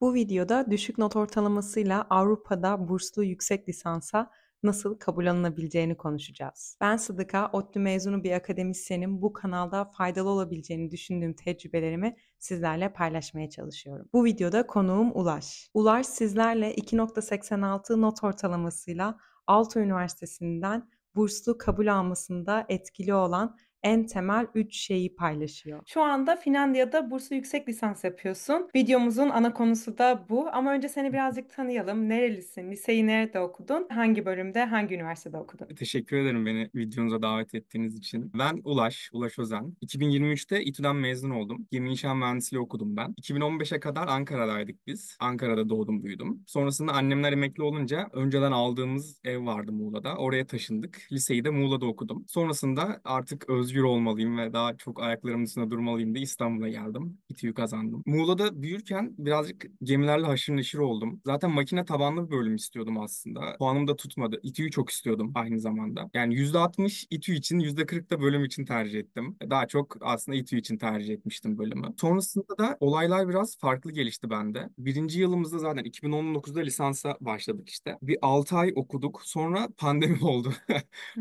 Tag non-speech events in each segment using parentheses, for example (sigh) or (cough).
Bu videoda düşük not ortalamasıyla Avrupa'da burslu yüksek lisansa nasıl kabul alınabileceğini konuşacağız. Ben Sıdıka, ODTÜ mezunu bir akademisyenim. Bu kanalda faydalı olabileceğini düşündüğüm tecrübelerimi sizlerle paylaşmaya çalışıyorum. Bu videoda konuğum Ulaş. Ulaş sizlerle 2.86 not ortalamasıyla Alto Üniversitesi'nden burslu kabul almasında etkili olan en temel 3 şeyi paylaşıyor. Şu anda Finlandiya'da burslu yüksek lisans yapıyorsun. Videomuzun ana konusu da bu ama önce seni birazcık tanıyalım. Nerelisin? Liseyi nerede okudun? Hangi bölümde, hangi üniversitede okudun? Teşekkür ederim beni videonuza davet ettiğiniz için. Ben Ulaş, Ulaş Özen. 2023'te İTÜ'den mezun oldum. Gemi İnşaat Mühendisliği okudum ben. 2015'e kadar Ankara'daydık biz. Ankara'da doğdum, büyüdüm. Sonrasında annemler emekli olunca önceden aldığımız ev vardı Muğla'da. Oraya taşındık. Liseyi de Muğla'da okudum. Sonrasında artık öz özgür olmalıyım ve daha çok ayaklarımın üstünde durmalıyım diye İstanbul'a geldim. İTÜ'yü kazandım. Muğla'da büyürken birazcık gemilerle haşır neşir oldum. Zaten makine tabanlı bir bölüm istiyordum aslında. Puanım da tutmadı. İTÜ'yü çok istiyordum aynı zamanda. Yani %60 İTÜ için, %40 da bölüm için tercih ettim. Daha çok aslında İTÜ için tercih etmiştim bölümü. Sonrasında da olaylar biraz farklı gelişti bende. Birinci yılımızda zaten 2019'da lisansa başladık işte. Bir 6 ay okuduk. Sonra pandemi (laughs) oldu.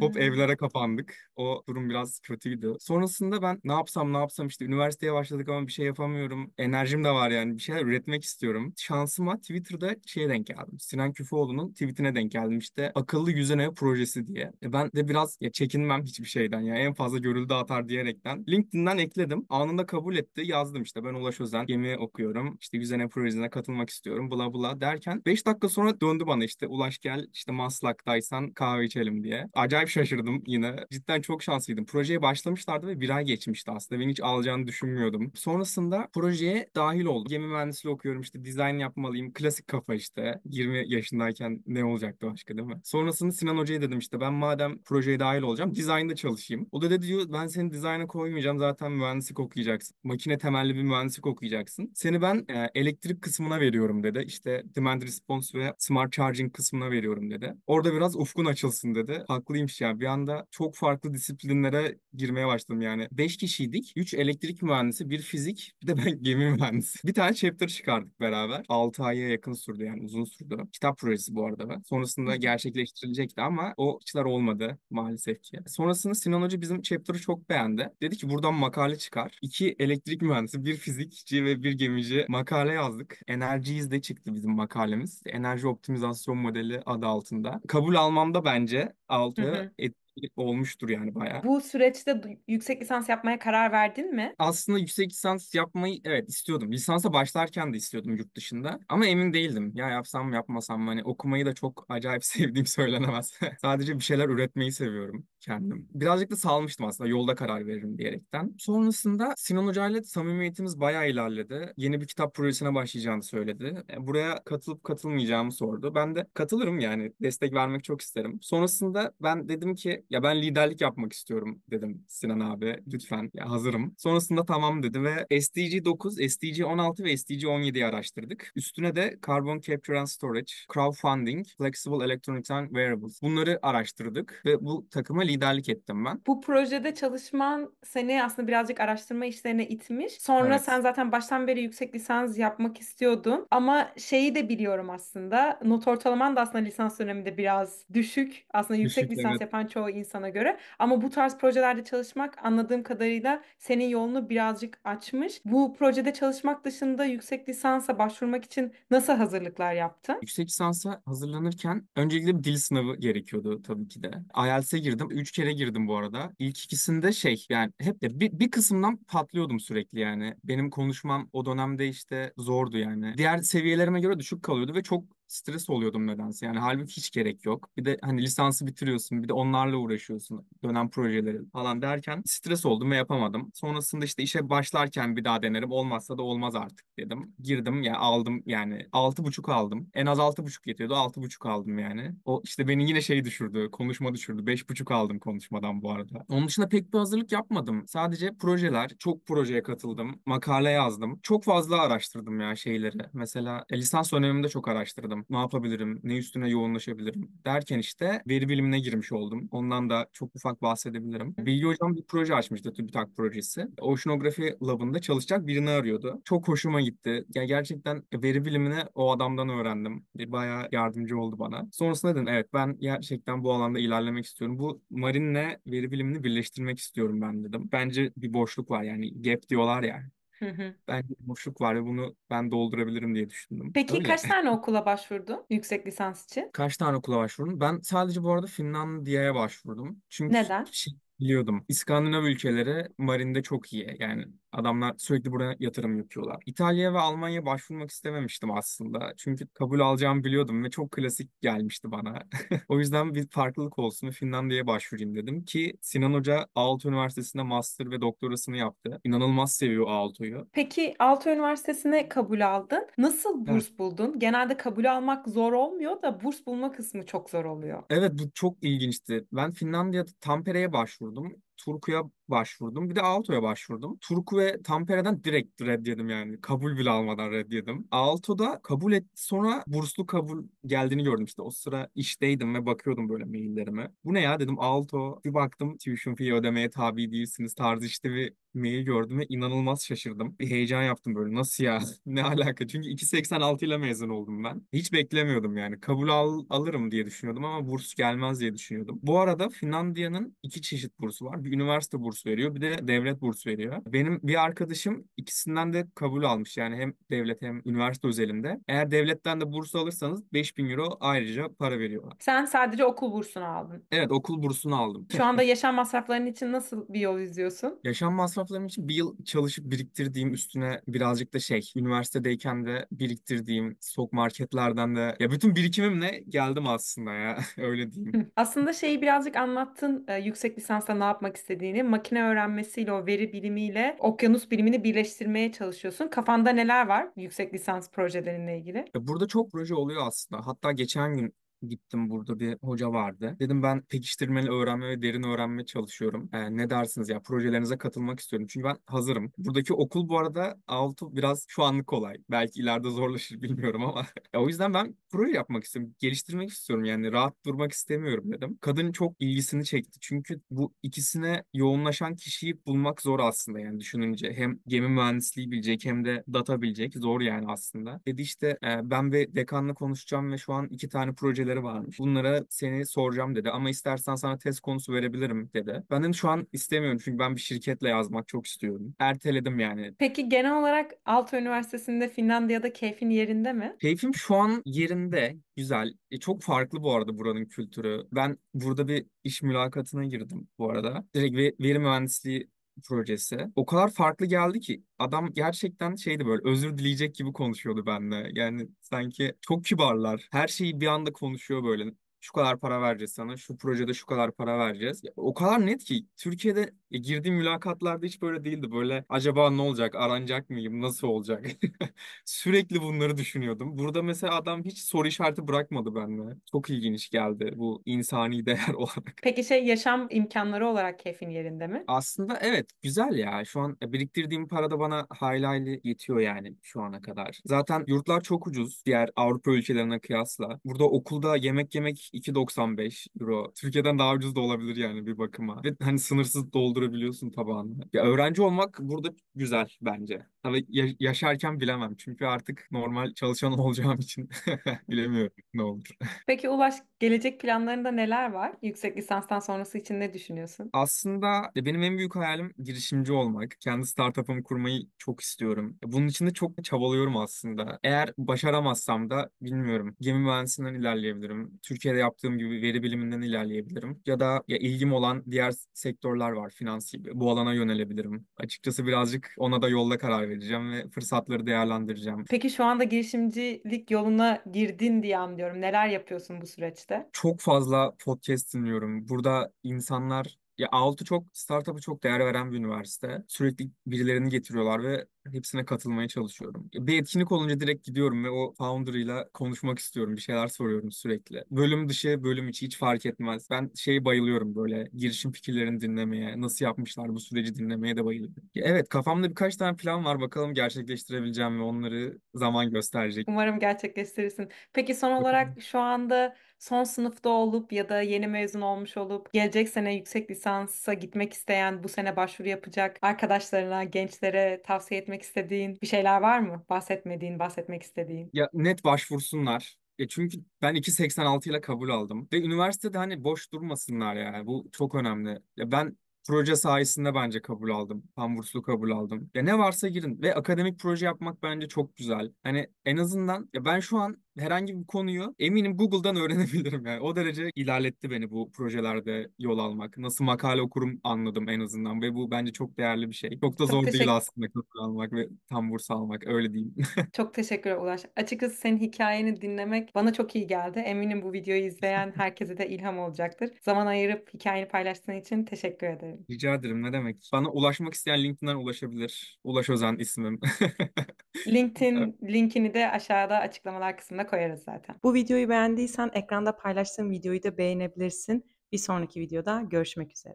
Hop evlere kapandık. O durum biraz kötüydü. Sonrasında ben ne yapsam ne yapsam işte üniversiteye başladık ama bir şey yapamıyorum. Enerjim de var yani bir şeyler üretmek istiyorum. Şansıma Twitter'da şeye denk geldim. Sinan Küfüoğlu'nun tweetine denk geldim işte akıllı yüzün ev projesi diye. E ben de biraz ya çekinmem hiçbir şeyden ya en fazla görüldü atar diyerekten. LinkedIn'den ekledim. Anında kabul etti. Yazdım işte ben Ulaş Özen gemi okuyorum. İşte yüzün ev projesine katılmak istiyorum bla bla derken 5 dakika sonra döndü bana işte Ulaş gel işte Maslak'taysan kahve içelim diye. Acayip şaşırdım yine. Cidden çok şanslıydım. Projeye başlamışlardı ve bir ay geçmişti aslında. Ben hiç alacağını düşünmüyordum. Sonrasında projeye dahil oldum. Gemi mühendisliği okuyorum işte dizayn yapmalıyım. Klasik kafa işte. 20 yaşındayken ne olacaktı başka değil mi? Sonrasında Sinan Hoca'ya dedim işte ben madem projeye dahil olacağım dizaynda çalışayım. O da dedi diyor ben seni dizayna koymayacağım zaten mühendislik okuyacaksın. Makine temelli bir mühendislik okuyacaksın. Seni ben e, elektrik kısmına veriyorum dedi. İşte demand response ve smart charging kısmına veriyorum dedi. Orada biraz ufkun açılsın dedi. Haklıymış ya bir anda çok farklı disiplinlere girmeye başladım yani. 5 kişiydik. 3 elektrik mühendisi, bir fizik, bir de ben (laughs) gemi mühendisi. Bir tane chapter çıkardık beraber. 6 aya yakın sürdü yani uzun sürdü. Kitap projesi bu arada. Ben. Sonrasında gerçekleştirilecekti ama o işler olmadı maalesef ki. Sonrasında Sinan Hoca bizim chapter'ı çok beğendi. Dedi ki buradan makale çıkar. İki elektrik mühendisi, bir fizikçi ve bir gemici makale yazdık. Enerjiyiz de çıktı bizim makalemiz. Enerji optimizasyon modeli adı altında. Kabul almamda bence altı Et, olmuştur yani bayağı. Bu süreçte yüksek lisans yapmaya karar verdin mi? Aslında yüksek lisans yapmayı evet istiyordum. Lisansa başlarken de istiyordum yurt dışında. Ama emin değildim. Ya yapsam mı yapmasam mı? Hani okumayı da çok acayip (laughs) sevdiğim söylenemez. (laughs) Sadece bir şeyler üretmeyi seviyorum kendim. Birazcık da salmıştım aslında yolda karar veririm diyerekten. Sonrasında Sinan Hoca ile samimiyetimiz bayağı ilerledi. Yeni bir kitap projesine başlayacağını söyledi. E, buraya katılıp katılmayacağımı sordu. Ben de katılırım yani destek vermek çok isterim. Sonrasında ben dedim ki ya ben liderlik yapmak istiyorum dedim Sinan abi lütfen ya hazırım. Sonrasında tamam dedi ve SDG 9, SDG 16 ve SDG 17'yi araştırdık. Üstüne de Carbon Capture and Storage, Crowdfunding, Flexible Electronics and Wearables bunları araştırdık ve bu takıma liderlik ettim ben. Bu projede çalışman seni aslında birazcık araştırma işlerine itmiş. Sonra evet. sen zaten baştan beri yüksek lisans yapmak istiyordun. Ama şeyi de biliyorum aslında. Not ortalaman da aslında lisans döneminde biraz düşük. Aslında yüksek düşük, lisans evet. yapan çoğu insana göre. Ama bu tarz projelerde çalışmak anladığım kadarıyla senin yolunu birazcık açmış. Bu projede çalışmak dışında yüksek lisansa başvurmak için nasıl hazırlıklar yaptın? Yüksek lisansa hazırlanırken öncelikle bir dil sınavı gerekiyordu tabii ki de. IELTS'e girdim üç kere girdim bu arada. İlk ikisinde şey yani hep de bir, bir kısımdan patlıyordum sürekli yani. Benim konuşmam o dönemde işte zordu yani. Diğer seviyelerime göre düşük kalıyordu ve çok stres oluyordum nedense. Yani halbuki hiç gerek yok. Bir de hani lisansı bitiriyorsun, bir de onlarla uğraşıyorsun. Dönem projeleri falan derken stres oldum ve yapamadım. Sonrasında işte işe başlarken bir daha denerim. Olmazsa da olmaz artık dedim. Girdim ya yani aldım yani altı buçuk aldım. En az altı buçuk yetiyordu. altı buçuk aldım yani. O işte beni yine şey düşürdü. Konuşma düşürdü. beş buçuk aldım konuşmadan bu arada. Onun dışında pek bir hazırlık yapmadım. Sadece projeler. Çok projeye katıldım. Makale yazdım. Çok fazla araştırdım ya şeyleri. Mesela e, lisans dönemimde çok araştırdım ne yapabilirim, ne üstüne yoğunlaşabilirim derken işte veri bilimine girmiş oldum. Ondan da çok ufak bahsedebilirim. Bilgi Hocam bir proje açmıştı, TÜBİTAK projesi. Oceanografi Lab'ında çalışacak birini arıyordu. Çok hoşuma gitti. Ya gerçekten veri bilimini o adamdan öğrendim. Bayağı yardımcı oldu bana. Sonrasında dedim evet ben gerçekten bu alanda ilerlemek istiyorum. Bu Marin'le veri bilimini birleştirmek istiyorum ben dedim. Bence bir boşluk var yani gap diyorlar ya Hı hı. Bence bir boşluk var ve bunu ben doldurabilirim diye düşündüm. Peki Öyle. kaç tane okula başvurdun yüksek lisans için? Kaç tane okula başvurdum? Ben sadece bu arada Finlandiya'ya başvurdum. Çünkü Neden? şey biliyordum. İskandinav ülkeleri marinde çok iyi. Yani Adamlar sürekli buraya yatırım yapıyorlar. İtalya ve Almanya başvurmak istememiştim aslında. Çünkü kabul alacağımı biliyordum ve çok klasik gelmişti bana. (laughs) O yüzden bir farklılık olsun Finlandiya'ya başvurayım dedim ki Sinan Hoca Aalto Üniversitesi'nde master ve doktorasını yaptı. İnanılmaz seviyor Aalto'yu. Peki Aalto Üniversitesi'ne kabul aldın. Nasıl burs evet. buldun? Genelde kabul almak zor olmuyor da burs bulma kısmı çok zor oluyor. Evet bu çok ilginçti. Ben Finlandiya'da Tampere'ye başvurdum. Turku'ya başvurdum. Bir de Alto'ya başvurdum. Turku ve Tampere'den direkt red yedim yani. Kabul bile almadan red yedim. Alto'da kabul et sonra burslu kabul geldiğini gördüm işte. O sıra işteydim ve bakıyordum böyle maillerime. Bu ne ya dedim Alto. Bir baktım tuition fee ödemeye tabi değilsiniz tarzı işte bir mail gördüm ve inanılmaz şaşırdım. Bir heyecan yaptım böyle nasıl ya (laughs) ne alaka çünkü 2.86 ile mezun oldum ben. Hiç beklemiyordum yani kabul al alırım diye düşünüyordum ama burs gelmez diye düşünüyordum. Bu arada Finlandiya'nın iki çeşit bursu var. Bir üniversite bursu veriyor bir de devlet bursu veriyor. Benim bir arkadaşım ikisinden de kabul almış yani hem devlet hem üniversite özelinde. Eğer devletten de bursu alırsanız 5000 euro ayrıca para veriyorlar. Sen sadece okul bursunu aldın. Evet okul bursunu aldım. Şu anda (laughs) yaşam masrafların için nasıl bir yol izliyorsun? Yaşam masraflarım için bir yıl çalışıp biriktirdiğim üstüne birazcık da şey üniversitedeyken de biriktirdiğim sok marketlerden de ya bütün birikimimle geldim aslında ya (laughs) öyle diyeyim. Aslında şeyi birazcık anlattın e, yüksek lisansta ne yapmak istiyorsun? istediğini makine öğrenmesiyle o veri bilimiyle okyanus bilimini birleştirmeye çalışıyorsun. Kafanda neler var yüksek lisans projelerinle ilgili? Burada çok proje oluyor aslında. Hatta geçen gün gittim burada bir hoca vardı. Dedim ben pekiştirmeli öğrenme ve derin öğrenme çalışıyorum. E, ne dersiniz ya projelerinize katılmak istiyorum. Çünkü ben hazırım. Buradaki okul bu arada altı biraz şu anlık kolay. Belki ileride zorlaşır (laughs) bilmiyorum ama. e, o yüzden ben proje yapmak istiyorum. Geliştirmek istiyorum yani rahat durmak istemiyorum dedim. Kadın çok ilgisini çekti. Çünkü bu ikisine yoğunlaşan kişiyi bulmak zor aslında yani düşününce. Hem gemi mühendisliği bilecek hem de data bilecek. Zor yani aslında. Dedi işte e, ben bir dekanla konuşacağım ve şu an iki tane projeler projeleri varmış. Bunlara seni soracağım dedi ama istersen sana test konusu verebilirim dedi. Ben dedim şu an istemiyorum çünkü ben bir şirketle yazmak çok istiyorum. Erteledim yani. Peki genel olarak Aalto Üniversitesi'nde Finlandiya'da keyfin yerinde mi? Keyfim şu an yerinde. Güzel. E, çok farklı bu arada buranın kültürü. Ben burada bir iş mülakatına girdim bu arada. Direkt veri mühendisliği projesi. O kadar farklı geldi ki adam gerçekten şeydi böyle özür dileyecek gibi konuşuyordu benimle. Yani sanki çok kibarlar. Her şeyi bir anda konuşuyor böyle şu kadar para vereceğiz sana, şu projede şu kadar para vereceğiz. Ya, o kadar net ki Türkiye'de e, girdiğim mülakatlarda hiç böyle değildi. Böyle acaba ne olacak, aranacak mıyım, nasıl olacak? (laughs) Sürekli bunları düşünüyordum. Burada mesela adam hiç soru işareti bırakmadı bende. Çok ilginç geldi bu insani (laughs) değer olarak. Peki şey yaşam imkanları olarak keyfin yerinde mi? Aslında evet güzel ya. Şu an e, biriktirdiğim para da bana hayli hayli yetiyor yani şu ana kadar. Zaten yurtlar çok ucuz diğer Avrupa ülkelerine kıyasla. Burada okulda yemek yemek 2.95 euro. Türkiye'den daha ucuz da olabilir yani bir bakıma. Ve hani sınırsız doldurabiliyorsun tabağını. Ya öğrenci olmak burada güzel bence. Tabii yaşarken bilemem. Çünkü artık normal çalışan (laughs) olacağım için (laughs) bilemiyorum ne olur. Peki Ulaş gelecek planlarında neler var? Yüksek lisanstan sonrası için ne düşünüyorsun? Aslında benim en büyük hayalim girişimci olmak. Kendi startup'ımı kurmayı çok istiyorum. Bunun için de çok çabalıyorum aslında. Eğer başaramazsam da bilmiyorum. Gemi mühendisinden ilerleyebilirim. Türkiye'de yaptığım gibi veri biliminden ilerleyebilirim. Ya da ya ilgim olan diğer sektörler var finans gibi. Bu alana yönelebilirim. Açıkçası birazcık ona da yolda karar vereceğim ve fırsatları değerlendireceğim. Peki şu anda girişimcilik yoluna girdin diye anlıyorum. Neler yapıyorsun bu süreçte? Çok fazla podcast dinliyorum. Burada insanlar ya Aalto çok startup'a çok değer veren bir üniversite. Sürekli birilerini getiriyorlar ve hepsine katılmaya çalışıyorum. Bir etkinlik olunca direkt gidiyorum ve o founder'ıyla konuşmak istiyorum. Bir şeyler soruyorum sürekli. Bölüm dışı, bölüm içi hiç fark etmez. Ben şey bayılıyorum böyle girişim fikirlerini dinlemeye, nasıl yapmışlar bu süreci dinlemeye de bayılıyorum. Evet kafamda birkaç tane plan var. Bakalım gerçekleştirebileceğim ve onları zaman gösterecek. Umarım gerçekleştirirsin. Peki son olarak şu anda son sınıfta olup ya da yeni mezun olmuş olup gelecek sene yüksek lisansa gitmek isteyen, bu sene başvuru yapacak arkadaşlarına, gençlere tavsiye etmek istediğin bir şeyler var mı? Bahsetmediğin, bahsetmek istediğin. Ya net başvursunlar. E çünkü ben 2.86 ile kabul aldım. Ve üniversitede hani boş durmasınlar yani. Bu çok önemli. Ya ben proje sayesinde bence kabul aldım. Tam kabul aldım. Ya ne varsa girin ve akademik proje yapmak bence çok güzel. Hani en azından ya ben şu an herhangi bir konuyu eminim Google'dan öğrenebilirim yani. O derece ilerletti beni bu projelerde yol almak. Nasıl makale okurum anladım en azından ve bu bence çok değerli bir şey. Çok da zor teşekkür... değil aslında köprü almak ve tam burs almak öyle diyeyim. (laughs) çok teşekkürler Ulaş. Açıkçası senin hikayeni dinlemek bana çok iyi geldi. Eminim bu videoyu izleyen (laughs) herkese de ilham olacaktır. Zaman ayırıp hikayeni paylaştığın için teşekkür ederim. Rica ederim ne demek. Bana ulaşmak isteyen LinkedIn'den ulaşabilir. Ulaş Özen ismim. (laughs) LinkedIn linkini de aşağıda açıklamalar kısmında da koyarız zaten. Bu videoyu beğendiysen ekranda paylaştığım videoyu da beğenebilirsin. Bir sonraki videoda görüşmek üzere.